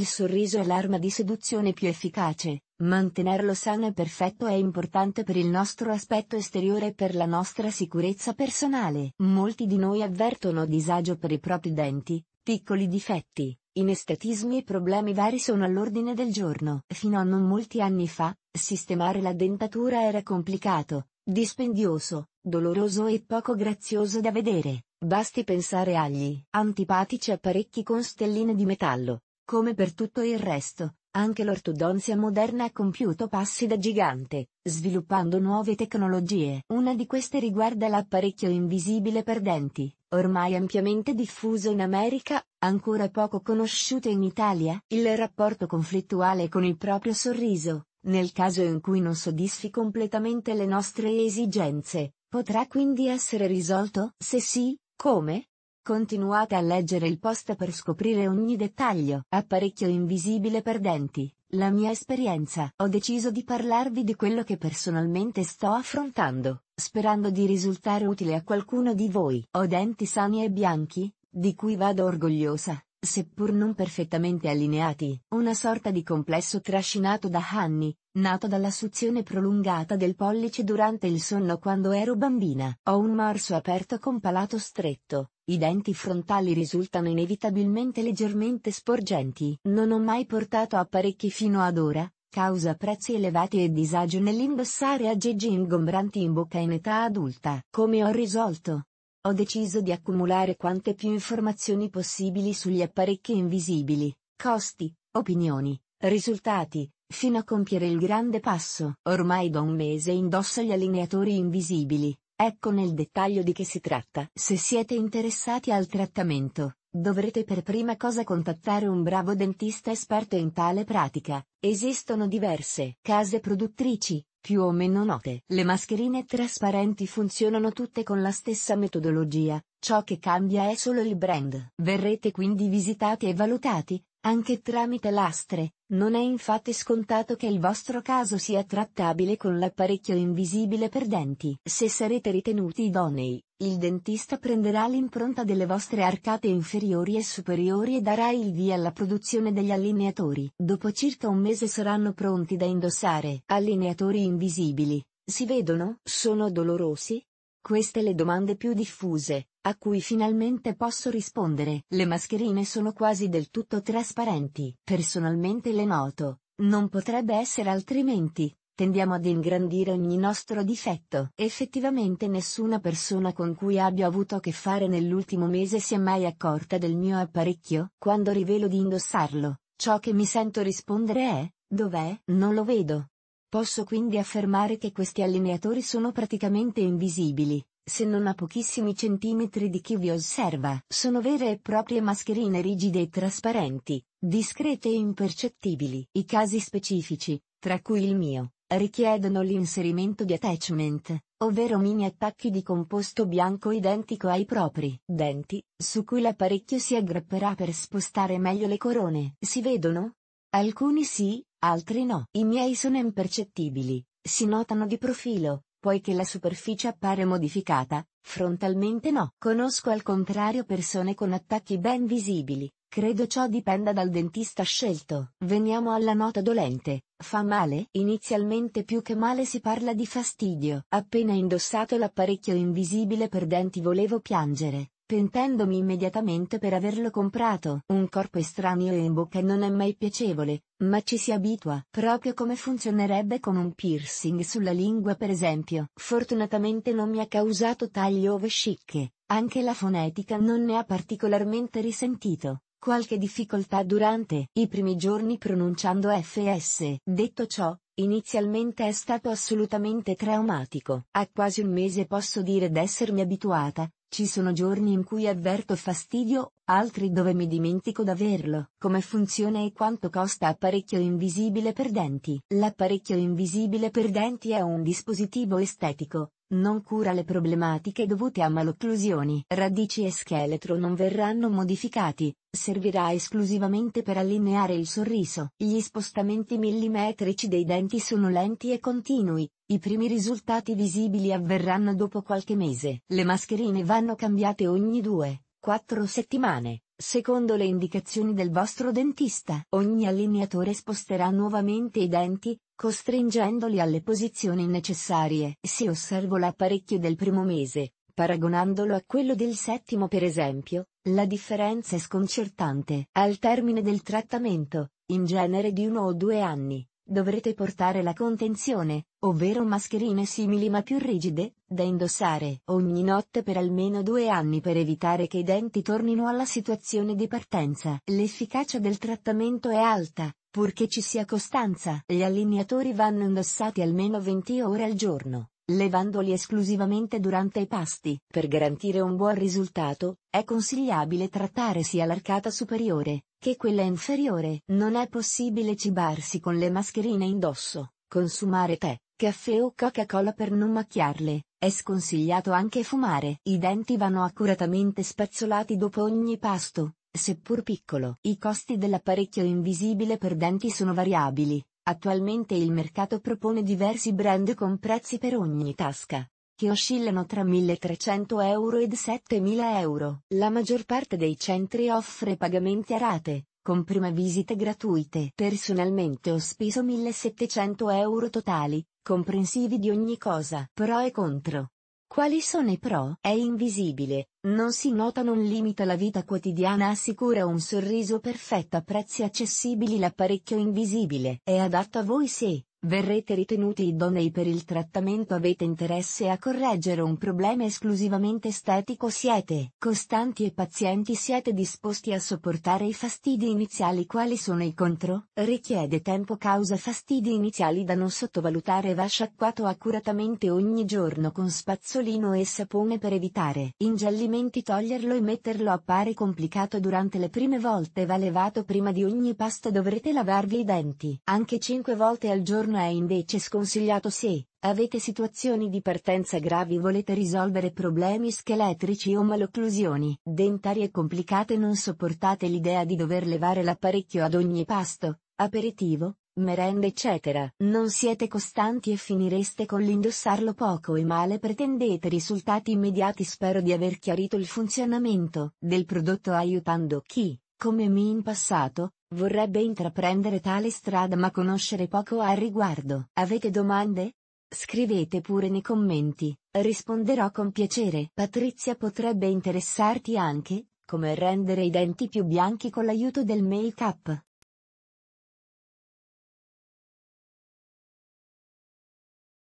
Il sorriso è l'arma di seduzione più efficace, mantenerlo sano e perfetto è importante per il nostro aspetto esteriore e per la nostra sicurezza personale. Molti di noi avvertono disagio per i propri denti, piccoli difetti, inestetismi e problemi vari sono all'ordine del giorno. Fino a non molti anni fa, sistemare la dentatura era complicato, dispendioso, doloroso e poco grazioso da vedere. Basti pensare agli antipatici apparecchi con stelline di metallo, come per tutto il resto, anche l'ortodonzia moderna ha compiuto passi da gigante, sviluppando nuove tecnologie. Una di queste riguarda l'apparecchio invisibile per denti, ormai ampiamente diffuso in America, ancora poco conosciuto in Italia. Il rapporto conflittuale con il proprio sorriso, nel caso in cui non soddisfi completamente le nostre esigenze, potrà quindi essere risolto? Se sì, come? Continuate a leggere il post per scoprire ogni dettaglio. Apparecchio invisibile per denti. La mia esperienza. Ho deciso di parlarvi di quello che personalmente sto affrontando, sperando di risultare utile a qualcuno di voi. Ho denti sani e bianchi, di cui vado orgogliosa, seppur non perfettamente allineati, una sorta di complesso trascinato da anni, nato dalla suzione prolungata del pollice durante il sonno quando ero bambina. Ho un morso aperto con palato stretto, i denti frontali risultano inevitabilmente leggermente sporgenti. Non ho mai portato apparecchi fino ad ora, causa prezzi elevati e disagio nell'indossare aggeggi ingombranti in bocca in età adulta. Come ho risolto? Ho deciso di accumulare quante più informazioni possibili sugli apparecchi invisibili, costi, opinioni, risultati, fino a compiere il grande passo. Ormai da un mese indosso gli allineatori invisibili, Ecco nel dettaglio di che si tratta. Se siete interessati al trattamento, dovrete per prima cosa contattare un bravo dentista esperto in tale pratica. Esistono diverse case produttrici, più o meno note. Le mascherine trasparenti funzionano tutte con la stessa metodologia, ciò che cambia è solo il brand. Verrete quindi visitati e valutati, anche tramite lastre, non è infatti scontato che il vostro caso sia trattabile con l'apparecchio invisibile per denti. Se sarete ritenuti idonei, il dentista prenderà l'impronta delle vostre arcate inferiori e superiori e darà il via alla produzione degli allineatori. Dopo circa un mese saranno pronti da indossare. Allineatori invisibili. Si vedono? Sono dolorosi? Queste le domande più diffuse, a cui finalmente posso rispondere. Le mascherine sono quasi del tutto trasparenti. Personalmente le noto, non potrebbe essere altrimenti. Tendiamo ad ingrandire ogni nostro difetto. Effettivamente nessuna persona con cui abbia avuto a che fare nell'ultimo mese si è mai accorta del mio apparecchio. Quando rivelo di indossarlo, ciò che mi sento rispondere è, dov'è? Non lo vedo. Posso quindi affermare che questi allineatori sono praticamente invisibili, se non a pochissimi centimetri di chi vi osserva. Sono vere e proprie mascherine rigide e trasparenti, discrete e impercettibili. I casi specifici, tra cui il mio, richiedono l'inserimento di attachment, ovvero mini attacchi di composto bianco identico ai propri denti, su cui l'apparecchio si aggrapperà per spostare meglio le corone. Si vedono? Alcuni sì, Altri no. I miei sono impercettibili, si notano di profilo, poiché la superficie appare modificata, frontalmente no. Conosco al contrario persone con attacchi ben visibili, credo ciò dipenda dal dentista scelto. Veniamo alla nota dolente, fa male? Inizialmente più che male si parla di fastidio. Appena indossato l'apparecchio invisibile per denti volevo piangere, pentendomi immediatamente per averlo comprato. Un corpo estraneo in bocca non è mai piacevole, ma ci si abitua, proprio come funzionerebbe con un piercing sulla lingua per esempio. Fortunatamente non mi ha causato tagli o vescicche, anche la fonetica non ne ha particolarmente risentito qualche difficoltà durante i primi giorni pronunciando FS. Detto ciò, inizialmente è stato assolutamente traumatico. A quasi un mese posso dire d'essermi abituata, ci sono giorni in cui avverto fastidio, altri dove mi dimentico d'averlo. Come funziona e quanto costa apparecchio invisibile per denti? L'apparecchio invisibile per denti è un dispositivo estetico, non cura le problematiche dovute a malocclusioni. Radici e scheletro non verranno modificati, servirà esclusivamente per allineare il sorriso. Gli spostamenti millimetrici dei denti sono lenti e continui, i primi risultati visibili avverranno dopo qualche mese. Le mascherine vanno cambiate ogni 2-4 settimane, secondo le indicazioni del vostro dentista. Ogni allineatore sposterà nuovamente i denti, costringendoli alle posizioni necessarie. Se osservo l'apparecchio del primo mese, paragonandolo a quello del settimo per esempio, la differenza è sconcertante. Al termine del trattamento, in genere di uno o due anni, dovrete portare la contenzione, ovvero mascherine simili ma più rigide, da indossare ogni notte per almeno due anni per evitare che i denti tornino alla situazione di partenza. L'efficacia del trattamento è alta, Purché ci sia costanza, gli allineatori vanno indossati almeno 20 ore al giorno, levandoli esclusivamente durante i pasti. Per garantire un buon risultato, è consigliabile trattare sia l'arcata superiore, che quella inferiore. Non è possibile cibarsi con le mascherine indosso, consumare tè, caffè o Coca-Cola per non macchiarle. È sconsigliato anche fumare. I denti vanno accuratamente spazzolati dopo ogni pasto, Seppur piccolo, i costi dell'apparecchio invisibile per denti sono variabili. Attualmente il mercato propone diversi brand con prezzi per ogni tasca, che oscillano tra 1.300 euro ed 7.000 euro. La maggior parte dei centri offre pagamenti a rate, con prima visite gratuite. Personalmente ho speso 1.700 euro totali, comprensivi di ogni cosa. Pro e contro. Quali sono i pro? È invisibile, non si nota, non limita la vita quotidiana, assicura un sorriso perfetto a prezzi accessibili. L'apparecchio invisibile è adatto a voi se, Verrete ritenuti idonei per il trattamento avete interesse a correggere un problema esclusivamente estetico siete costanti e pazienti siete disposti a sopportare i fastidi iniziali quali sono i contro? Richiede tempo causa fastidi iniziali da non sottovalutare va sciacquato accuratamente ogni giorno con spazzolino e sapone per evitare ingiallimenti toglierlo e metterlo a pari complicato durante le prime volte va levato prima di ogni pasta dovrete lavarvi i denti anche 5 volte al giorno ritorno è invece sconsigliato se avete situazioni di partenza gravi e volete risolvere problemi scheletrici o malocclusioni dentarie complicate non sopportate l'idea di dover levare l'apparecchio ad ogni pasto, aperitivo, merenda eccetera. Non siete costanti e finireste con l'indossarlo poco e male pretendete risultati immediati spero di aver chiarito il funzionamento del prodotto aiutando chi, come me in passato, Vorrebbe intraprendere tale strada ma conoscere poco al riguardo. Avete domande? Scrivete pure nei commenti, risponderò con piacere. Patrizia potrebbe interessarti anche, come rendere i denti più bianchi con l'aiuto del make-up.